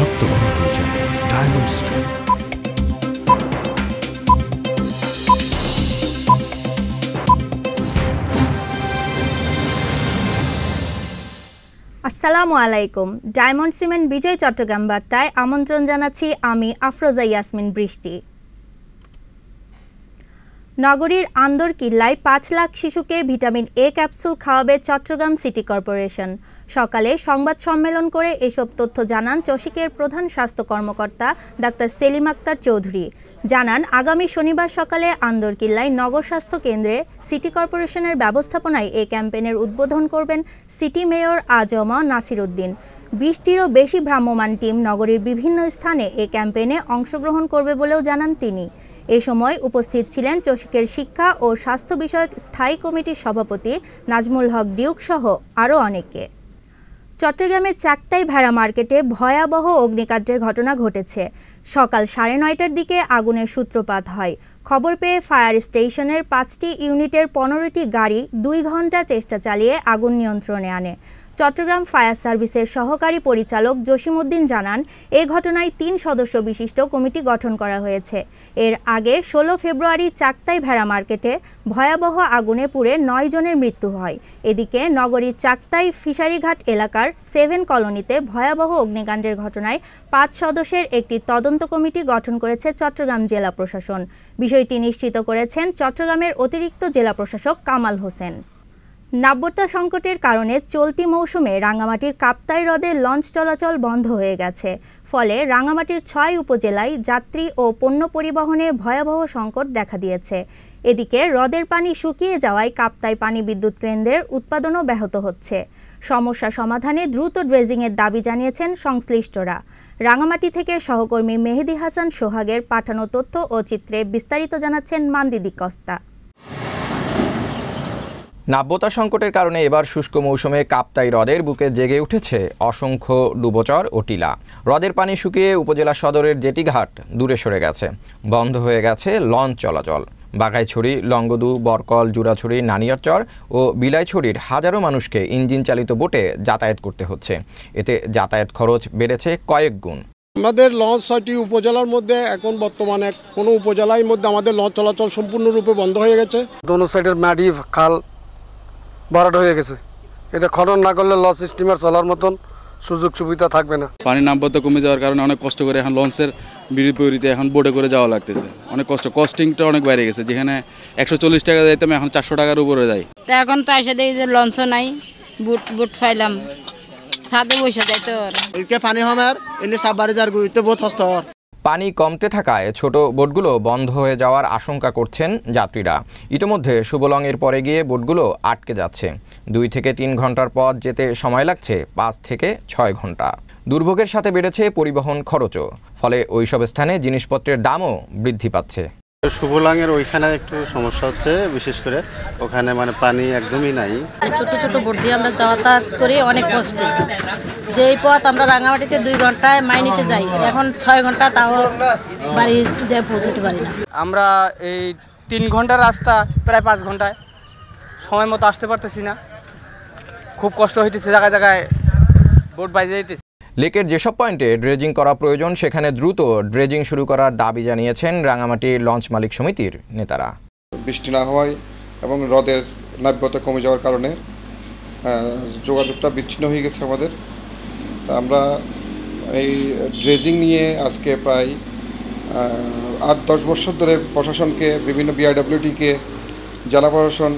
শক্ত ডায়মন্ড আসসালামু আলাইকুম ডায়মন্ড সিমেন্ট বিজয় চট্টগ্রাম বার্তায় আমন্ত্রণ জানাচ্ছি আমি আফরোজা ইয়াসমিন বৃষ্টি নগরীর আন্দর কিল্লায় পাঁচ লাখ শিশুকে ভিটামিন এ ক্যাপসুল খাওয়াবে চট্টগ্রাম সিটি কর্পোরেশন সকালে সংবাদ সম্মেলন করে এসব তথ্য জানান চসিকের প্রধান স্বাস্থ্য কর্মকর্তা ডাক্তার সেলিম আক্তার চৌধুরী জানান আগামী শনিবার সকালে আন্দর কিল্লায় নগর স্বাস্থ্য কেন্দ্রে সিটি কর্পোরেশনের ব্যবস্থাপনায় এ ক্যাম্পেনের উদ্বোধন করবেন সিটি মেয়র আজমা নাসির উদ্দিন বিশটিরও বেশি ভ্রাম্যমান টিম নগরীর বিভিন্ন স্থানে এ ক্যাম্পেনে অংশগ্রহণ করবে বলেও জানান তিনি এ সময় উপস্থিত ছিলেন চসিকের শিক্ষা ও স্বাস্থ্য বিষয়ক স্থায়ী কমিটির সভাপতি নাজমুল হক ডিউক সহ আরও অনেকে চট্টগ্রামের চাকতাই ভেড়া মার্কেটে ভয়াবহ অগ্নিকাণ্ডের ঘটনা ঘটেছে সকাল সাড়ে নয়টার দিকে আগুনের সূত্রপাত হয় খবর পেয়ে ফায়ার স্টেশনের পাঁচটি ইউনিটের পনেরোটি গাড়ি দুই ঘন্টা চেষ্টা চালিয়ে আগুন নিয়ন্ত্রণে আনে চট্টগ্রাম ফায়ার সার্ভিসের সহকারী পরিচালক জসিমউদ্দিন জানান এ ঘটনায় তিন সদস্য বিশিষ্ট কমিটি গঠন করা হয়েছে এর আগে ষোলো ফেব্রুয়ারি চাকতাই ভেড়া মার্কেটে ভয়াবহ আগুনে পুড়ে নয় জনের মৃত্যু হয় এদিকে নগরীর চাকতাই ফিশারিঘাট এলাকার সেভেন কলোনিতে ভয়াবহ অগ্নিকাণ্ডের ঘটনায় পাঁচ সদস্যের একটি তদন্ত কমিটি গঠন করেছে চট্টগ্রাম জেলা প্রশাসন বিষয়টি নিশ্চিত করেছেন চট্টগ্রামের অতিরিক্ত জেলা প্রশাসক কামাল হোসেন নাব্যতা সংকটের কারণে চলতি মৌসুমে রাঙামাটির কাপ্তাই হ্রদে লঞ্চ চলাচল বন্ধ হয়ে গেছে ফলে রাঙামাটির ছয় উপজেলায় যাত্রী ও পণ্য পরিবহনে ভয়াবহ সংকট দেখা দিয়েছে এদিকে হ্রদের পানি শুকিয়ে যাওয়ায় কাপ্তাই পানি বিদ্যুৎ কেন্দ্রের উৎপাদনও ব্যাহত হচ্ছে সমস্যা সমাধানে দ্রুত ড্রেজিংয়ের দাবি জানিয়েছেন সংশ্লিষ্টরা রাঙামাটি থেকে সহকর্মী মেহেদি হাসান সোহাগের পাঠানো তথ্য ও চিত্রে বিস্তারিত জানাচ্ছেন মান্দিদি কস্তা নাব্যতা সংকটের কারণে এবার শুষ্ক মৌসুমে কাপ্তাই হ্রদের বুকে জেগে উঠেছে অসংখ্য ডুবোচর ও টিলা হ্রদের পানি শুকিয়ে উপজেলা সদরের জেটিঘাট দূরে সরে গেছে বন্ধ হয়ে গেছে লঞ্চ চলাচল বাঘাইছড়ি লঙ্গদু বরকল জুরাছড়ি নানিয়ারচর ও বিলাইছড়ির হাজারো মানুষকে ইঞ্জিন চালিত বোটে যাতায়াত করতে হচ্ছে এতে যাতায়াত খরচ বেড়েছে কয়েক গুণ আমাদের লঞ্চ ছয়টি উপজেলার মধ্যে এখন বর্তমানে কোনো উপজেলার মধ্যে আমাদের লঞ্চ চলাচল সম্পূর্ণরূপে বন্ধ হয়ে গেছে দোনো সাইডের মাটি খাল ভরাট হয়ে গেছে এটা খনন না করলে লঞ্চ স্টিমার চলার মতন সুযোগ সুবিধা থাকবে না পানি নামপত্র কমে যাওয়ার কারণে অনেক কষ্ট করে এখন লঞ্চের বিপরীতে এখন বোটে করে যাওয়া লাগতেছে অনেক কষ্ট কস্টিংটা অনেক বেড়ে গেছে যেখানে একশো চল্লিশ টাকা যাইতাম এখন চারশো টাকার উপরে যাই তা এখন তো এসে দেখি যে লঞ্চ নাই বুট বুট ফাইলাম ছাদে বসে যাইতে পানি হমার এমনি সাববার যার গুরুত্ব বহুত হস্ত পানি কমতে থাকায় ছোট বোটগুলো বন্ধ হয়ে যাওয়ার আশঙ্কা করছেন যাত্রীরা ইতিমধ্যে সুবলংয়ের পরে গিয়ে বোটগুলো আটকে যাচ্ছে দুই থেকে তিন ঘন্টার পথ যেতে সময় লাগছে পাঁচ থেকে ছয় ঘন্টা দুর্ভোগের সাথে বেড়েছে পরিবহন খরচও ফলে ওইসব স্থানে জিনিসপত্রের দামও বৃদ্ধি পাচ্ছে শুভলাঙের ওইখানে একটু সমস্যা হচ্ছে বিশেষ করে ওখানে মানে পানি একদমই নাই ছোট ছোট বোট দিয়ে আমরা যাতায়াত করি অনেক কষ্টে যেই পথ আমরা রাঙামাটিতে দুই ঘন্টায় মাইনিতে যাই এখন ছয় ঘন্টা তাও বাড়ি যায় পৌঁছাতে পারি না আমরা এই তিন ঘন্টার রাস্তা প্রায় পাঁচ ঘন্টায় সময় মতো আসতে পারতেছি না খুব কষ্ট হইতেছে জায়গায় জায়গায় বোট বাজে যেতেছে লেকের যেসব পয়েন্টে ড্রেজিং করা প্রয়োজন সেখানে দ্রুত ড্রেজিং শুরু করার দাবি জানিয়েছেন রাঙামাটি লঞ্চ মালিক সমিতির নেতারা বৃষ্টি না হওয়ায় এবং হ্রদের নাব্যতা কমে যাওয়ার কারণে যোগাযোগটা বিচ্ছিন্ন হয়ে গেছে আমাদের তা আমরা এই ড্রেজিং নিয়ে আজকে প্রায় আট দশ বছর ধরে প্রশাসনকে বিভিন্ন বিআইডব্লিউটিকে জেলা প্রশাসন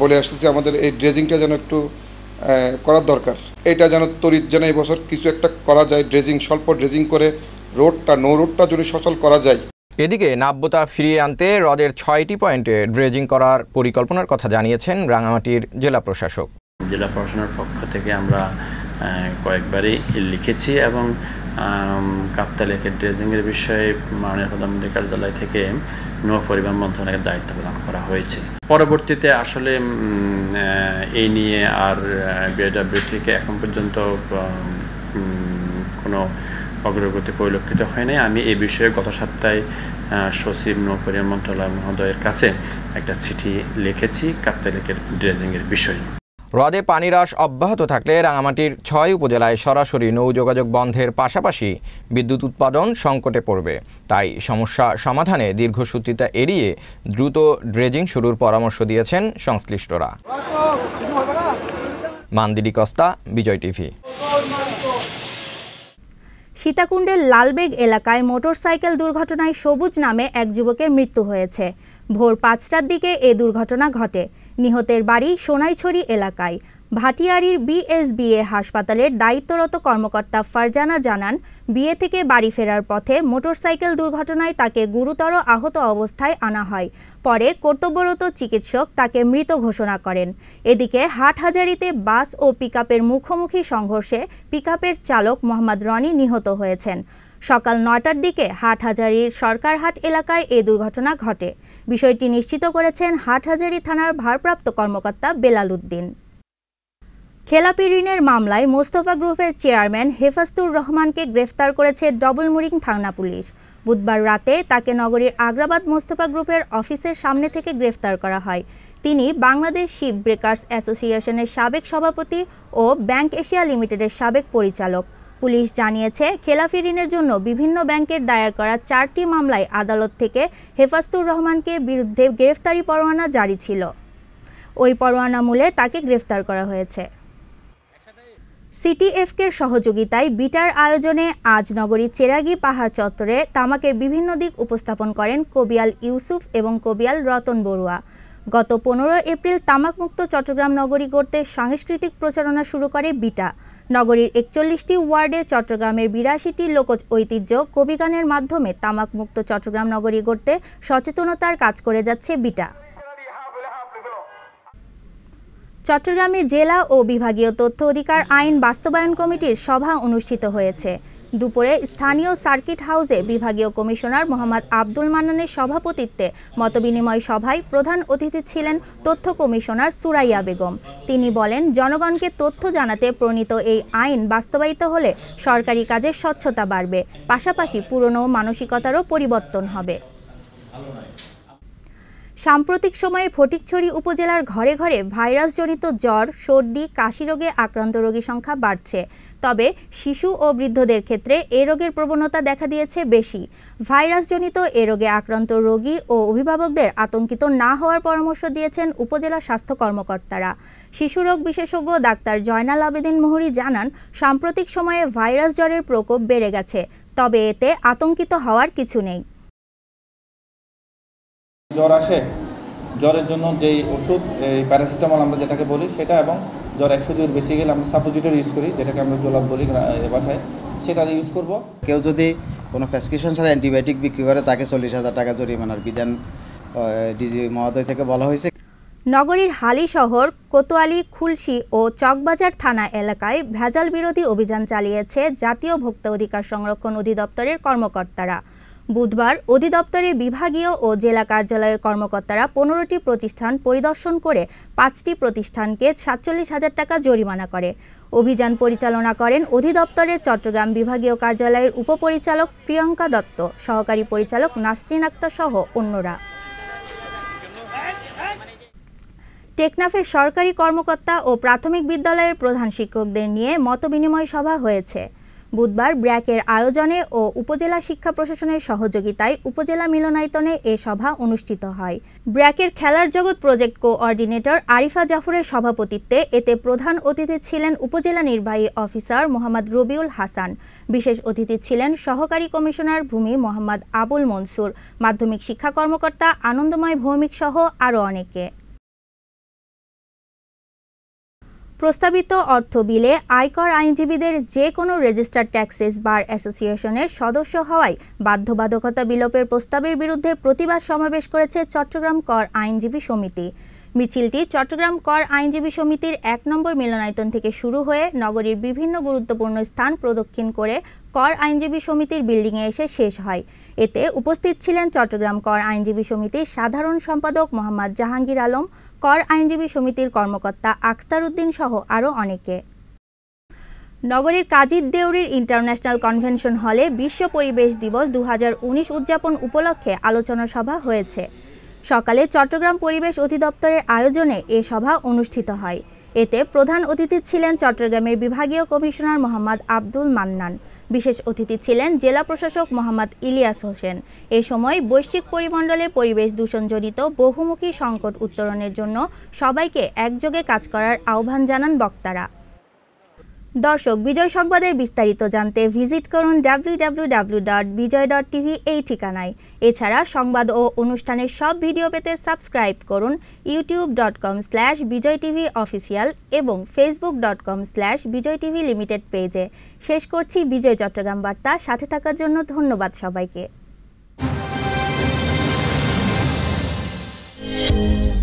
বলে আসতেছে আমাদের এই ড্রেজিংটা যেন একটু করার দরকার এটা যেন তরি যেন এবছর কিছু একটা করা যায় ড্রেজিং স্বল্প ড্রেজিং করে রোডটা নো রোডটা যদি সচল করা যায় এদিকে নাব্যতা ফিরিয়ে আনতে হ্রদের ছয়টি পয়েন্টে ড্রেজিং করার পরিকল্পনার কথা জানিয়েছেন রাঙামাটির জেলা প্রশাসক জেলা প্রশাসনের পক্ষ থেকে আমরা কয়েকবারই লিখেছি এবং কাপ্তা ড্রেজিংয়ের বিষয়ে মাননীয় প্রধানমন্ত্রী কার্যালয় থেকে নৌ পরিবহন মন্ত্রণালয়ের দায়িত্ব প্রদান করা হয়েছে পরবর্তীতে আসলে এই নিয়ে আর বিএডাব্লিউ থেকে এখন পর্যন্ত কোনো অগ্রগতি পরিলক্ষিত হয় নাই আমি এই বিষয়ে গত সপ্তাহে সচিব নৌপরিবহন মন্ত্রণালয় মহোদয়ের কাছে একটা চিঠি লিখেছি কাপ্তালিকের ড্রেজিংয়ের বিষয়ে হ্রদে পানিহ্রাস অব্যাহত থাকলে রাঙামাটির ছয় উপজেলায় সরাসরি নৌ যোগাযোগ বন্ধের পাশাপাশি বিদ্যুৎ উৎপাদন সংকটে পড়বে তাই সমস্যা সমাধানে দীর্ঘসূত্রিতা এড়িয়ে দ্রুত ড্রেজিং শুরুর পরামর্শ দিয়েছেন সংশ্লিষ্টরা মান্দিরি কস্তা বিজয় টিভি সীতাকুণ্ডের লালবেগ এলাকায় মোটরসাইকেল দুর্ঘটনায় সবুজ নামে এক যুবকের মৃত্যু হয়েছে ভোর পাঁচটার দিকে এ দুর্ঘটনা ঘটে নিহতের বাড়ি সোনাইছড়ি এলাকায় ভাটিয়ারির বিএসবিএ হাসপাতালের দায়িত্বরত কর্মকর্তা ফারজানা জানান বিয়ে থেকে বাড়ি ফেরার পথে মোটরসাইকেল দুর্ঘটনায় তাকে গুরুতর আহত অবস্থায় আনা হয় পরে কর্তব্যরত চিকিৎসক তাকে মৃত ঘোষণা করেন এদিকে হাটহাজারিতে বাস ও পিকআপের মুখোমুখি সংঘর্ষে পিকআপের চালক মোহাম্মদ রনি নিহত হয়েছেন সকাল নয়টার দিকে হাটহাজারির সরকারহাট এলাকায় এ দুর্ঘটনা ঘটে বিষয়টি নিশ্চিত করেছেন হাটহাজারি থানার ভারপ্রাপ্ত কর্মকর্তা বেলাল উদ্দিন খেলাপি ঋণের মামলায় মোস্তফা গ্রুপের চেয়ারম্যান হেফাজতুর রহমানকে গ্রেফতার করেছে ডবলমুরিং থানা পুলিশ বুধবার রাতে তাকে নগরীর আগ্রাবাদ মোস্তফা গ্রুপের অফিসের সামনে থেকে গ্রেফতার করা হয় তিনি বাংলাদেশ শিপ ব্রেকার্স অ্যাসোসিয়েশনের সাবেক সভাপতি ও ব্যাংক এশিয়া লিমিটেডের সাবেক পরিচালক পুলিশ জানিয়েছে খেলাফি ঋণের জন্য বিভিন্ন ব্যাংকের দায়ের করা চারটি মামলায় আদালত থেকে হেফাজতুর রহমানকে বিরুদ্ধে গ্রেফতারি পরোয়ানা জারি ছিল ওই পরোয়ানা মূলে তাকে গ্রেফতার করা হয়েছে সিটিএফকের সহযোগিতায় বিটার আয়োজনে আজ নগরী চেরাগি পাহাড় চত্বরে তামাকের বিভিন্ন দিক উপস্থাপন করেন কবিয়াল ইউসুফ এবং কবিয়াল রতন বড়ুয়া গত পনেরো এপ্রিল তামাকমুক্ত চট্টগ্রাম নগরী গড়তে সাংস্কৃতিক প্রচারণা শুরু করে বিটা নগরীর একচল্লিশটি ওয়ার্ডে চট্টগ্রামের বিরাশিটি লোকজ ঐতিহ্য কবিগানের মাধ্যমে তামাকমুক্ত চট্টগ্রাম নগরী গড়তে সচেতনতার কাজ করে যাচ্ছে বিটা চট্টগ্রামে জেলা ও বিভাগীয় তথ্য অধিকার আইন বাস্তবায়ন কমিটির সভা অনুষ্ঠিত হয়েছে দুপুরে স্থানীয় সার্কিট হাউসে বিভাগীয় কমিশনার মোহাম্মদ আব্দুল মান্নানের সভাপতিত্বে মতবিনিময় সভায় প্রধান অতিথি ছিলেন তথ্য কমিশনার সুরাইয়া বেগম তিনি বলেন জনগণকে তথ্য জানাতে প্রণীত এই আইন বাস্তবায়িত হলে সরকারি কাজের স্বচ্ছতা বাড়বে পাশাপাশি পুরনো মানসিকতারও পরিবর্তন হবে সাম্প্রতিক সময়ে ফটিকছড়ি উপজেলার ঘরে ঘরে ভাইরাসজনিত জ্বর সর্দি কাশি রোগে আক্রান্ত রোগী সংখ্যা বাড়ছে তবে শিশু ও বৃদ্ধদের ক্ষেত্রে এ রোগের প্রবণতা দেখা দিয়েছে বেশি ভাইরাসজনিত এ রোগে আক্রান্ত রোগী ও অভিভাবকদের আতঙ্কিত না হওয়ার পরামর্শ দিয়েছেন উপজেলা স্বাস্থ্য কর্মকর্তারা শিশুরোগ বিশেষজ্ঞ ডাক্তার জয়নাল আবেদিন মোহরি জানান সাম্প্রতিক সময়ে ভাইরাস জ্বরের প্রকোপ বেড়ে গেছে তবে এতে আতঙ্কিত হওয়ার কিছু নেই জ্বর আসে জ্বরের জন্য যেই ওষুধ এই প্যারাসিটামল আমরা যেটাকে বলি সেটা এবং জ্বর একশো দুইয়ের বেশি গেলে আমরা সাপোজিটর ইউজ করি যেটাকে আমরা জোলাপ বলি বাসায় সেটা ইউজ করব কেউ যদি কোনো প্রেসক্রিপশন ছাড়া অ্যান্টিবায়োটিক বিক্রি করে তাকে চল্লিশ হাজার টাকা জরিমানার বিধান ডিজি মহোদয় থেকে বলা হয়েছে নগরীর হালি শহর কোতোয়ালি খুলশি ও চকবাজার থানা এলাকায় ভেজাল বিরোধী অভিযান চালিয়েছে জাতীয় ভোক্তা অধিকার সংরক্ষণ অধিদপ্তরের কর্মকর্তারা বুধবার অধিদপ্তরে বিভাগীয় ও জেলা কার্যালয়ের কর্মকর্তারা পনেরোটি প্রতিষ্ঠান পরিদর্শন করে পাঁচটি প্রতিষ্ঠানকে সাতচল্লিশ হাজার টাকা জরিমানা করে অভিযান পরিচালনা করেন অধিদপ্তরের চট্টগ্রাম বিভাগীয় কার্যালয়ের উপপরিচালক প্রিয়ঙ্কা দত্ত সহকারী পরিচালক নাসরিন আক্তার সহ অন্যরা টেকনাফে সরকারি কর্মকর্তা ও প্রাথমিক বিদ্যালয়ের প্রধান শিক্ষকদের নিয়ে মতবিনিময় সভা হয়েছে বুধবার ব্র্যাকের আয়োজনে ও উপজেলা শিক্ষা প্রশাসনের সহযোগিতায় উপজেলা মিলনায়তনে এ সভা অনুষ্ঠিত হয় ব্র্যাকের খেলার জগৎ প্রজেক্ট কোঅর্ডিনেটর আরিফা জাফরের সভাপতিত্বে এতে প্রধান অতিথি ছিলেন উপজেলা নির্বাহী অফিসার মোহাম্মদ রবিউল হাসান বিশেষ অতিথি ছিলেন সহকারী কমিশনার ভূমি মোহাম্মদ আবুল মনসুর মাধ্যমিক শিক্ষা কর্মকর্তা আনন্দময় ভৌমিক সহ আরও অনেকে প্রস্তাবিত অর্থ বিলে আয়কর আইনজীবীদের যে কোনো রেজিস্টার ট্যাক্সেস বার অ্যাসোসিয়েশনের সদস্য হওয়ায় বাধ্যবাধকতা বিলোপের প্রস্তাবের বিরুদ্ধে প্রতিবাদ সমাবেশ করেছে চট্টগ্রাম কর আইনজীবী সমিতি মিছিলটি চট্টগ্রাম কর আইনজীবী সমিতির এক নম্বর মিলনায়তন থেকে শুরু হয়ে নগরীর বিভিন্ন গুরুত্বপূর্ণ স্থান প্রদক্ষিণ করে কর আইনজীবী সমিতির বিল্ডিংয়ে এসে শেষ হয় এতে উপস্থিত ছিলেন চট্টগ্রাম কর আইনজীবী সমিতির সাধারণ সম্পাদক মোহাম্মদ জাহাঙ্গীর আলম কর আইনজীবী সমিতির কর্মকর্তা আখতার উদ্দিন সহ আরও অনেকে নগরীর কাজিদ দেউরির ইন্টারন্যাশনাল কনভেনশন হলে বিশ্ব পরিবেশ দিবস দু উদযাপন উপলক্ষে আলোচনা সভা হয়েছে সকালে চট্টগ্রাম পরিবেশ অধিদপ্তরের আয়োজনে এ সভা অনুষ্ঠিত হয় এতে প্রধান অতিথি ছিলেন চট্টগ্রামের বিভাগীয় কমিশনার মোহাম্মদ আব্দুল মান্নান বিশেষ অতিথি ছিলেন জেলা প্রশাসক মোহাম্মদ ইলিয়াস হোসেন এ সময় বৈশ্বিক পরিমণ্ডলে পরিবেশ দূষণজনিত বহুমুখী সংকট উত্তরণের জন্য সবাইকে একযোগে কাজ করার আহ্বান জানান বক্তারা দর্শক বিজয় সংবাদের বিস্তারিত জানতে ভিজিট করুন W dot Bijoy dot TV এই ঠিকানায় এছাড়া সংবাদ ও অনুষ্ঠানের সব ভিডিও পেতে সাবস্ক্রাইব করুন YouTube dot com slash Bijoy TV official এবং Facebook dot com slash Bijoy TV limited পেজে শেষ করছি বিজয় চট্টগ্রাম বার্তা সাথে থাকার জন্য ধন্যবাদ সবাইকে